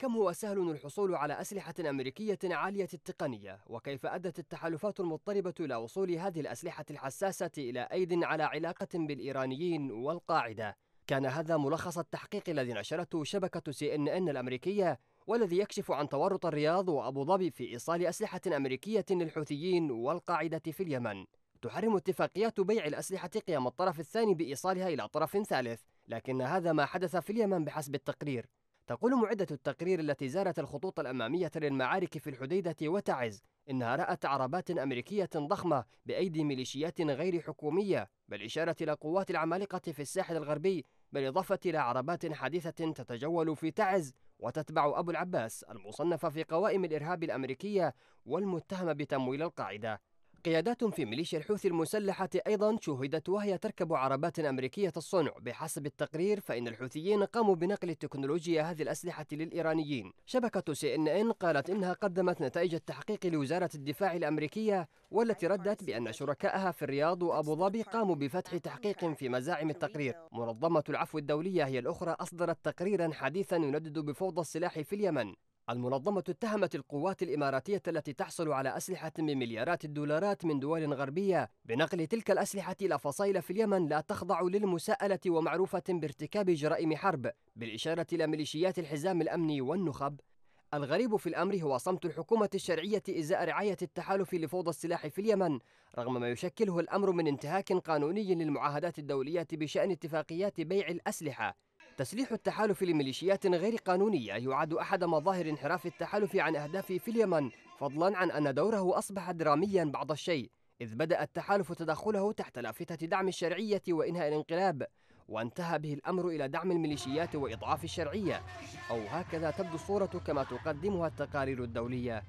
كم هو سهل الحصول على أسلحة أمريكية عالية التقنية وكيف أدت التحالفات المضطربة إلى وصول هذه الأسلحة الحساسة إلى أيد على علاقة بالإيرانيين والقاعدة كان هذا ملخص التحقيق الذي نشرته شبكة سي إن إن الأمريكية والذي يكشف عن تورط الرياض وأبو ظبي في إيصال أسلحة أمريكية للحوثيين والقاعدة في اليمن تحرم اتفاقيات بيع الأسلحة قيام الطرف الثاني بإيصالها إلى طرف ثالث لكن هذا ما حدث في اليمن بحسب التقرير تقول معدة التقرير التي زارت الخطوط الأمامية للمعارك في الحديدة وتعز إنها رأت عربات أمريكية ضخمة بأيدي ميليشيات غير حكومية بالإشارة إلى قوات العمالقة في الساحل الغربي بالإضافة إلى عربات حديثة تتجول في تعز وتتبع أبو العباس المصنفة في قوائم الإرهاب الأمريكية والمتهمة بتمويل القاعدة قيادات في ميليشيا الحوثي المسلحة أيضا شوهدت وهي تركب عربات أمريكية الصنع بحسب التقرير فإن الحوثيين قاموا بنقل تكنولوجيا هذه الأسلحة للإيرانيين شبكة سي إن إن قالت إنها قدمت نتائج التحقيق لوزارة الدفاع الأمريكية والتي ردت بأن شركائها في الرياض وأبو ظبي قاموا بفتح تحقيق في مزاعم التقرير منظمة العفو الدولية هي الأخرى أصدرت تقريرا حديثا يندد بفوضى السلاح في اليمن المنظمة اتهمت القوات الإماراتية التي تحصل على أسلحة بمليارات الدولارات من دول غربية بنقل تلك الأسلحة إلى فصائل في اليمن لا تخضع للمساءلة ومعروفة بارتكاب جرائم حرب بالإشارة إلى ميليشيات الحزام الأمني والنخب الغريب في الأمر هو صمت الحكومة الشرعية إزاء رعاية التحالف لفوضى السلاح في اليمن رغم ما يشكله الأمر من انتهاك قانوني للمعاهدات الدولية بشأن اتفاقيات بيع الأسلحة تسليح التحالف لميليشيات غير قانونية يعد أحد مظاهر انحراف التحالف عن أهدافه في اليمن فضلا عن أن دوره أصبح دراميا بعض الشيء إذ بدأ التحالف تدخله تحت لافتة دعم الشرعية وإنهاء الانقلاب وانتهى به الأمر إلى دعم الميليشيات وإضعاف الشرعية أو هكذا تبدو الصورة كما تقدمها التقارير الدولية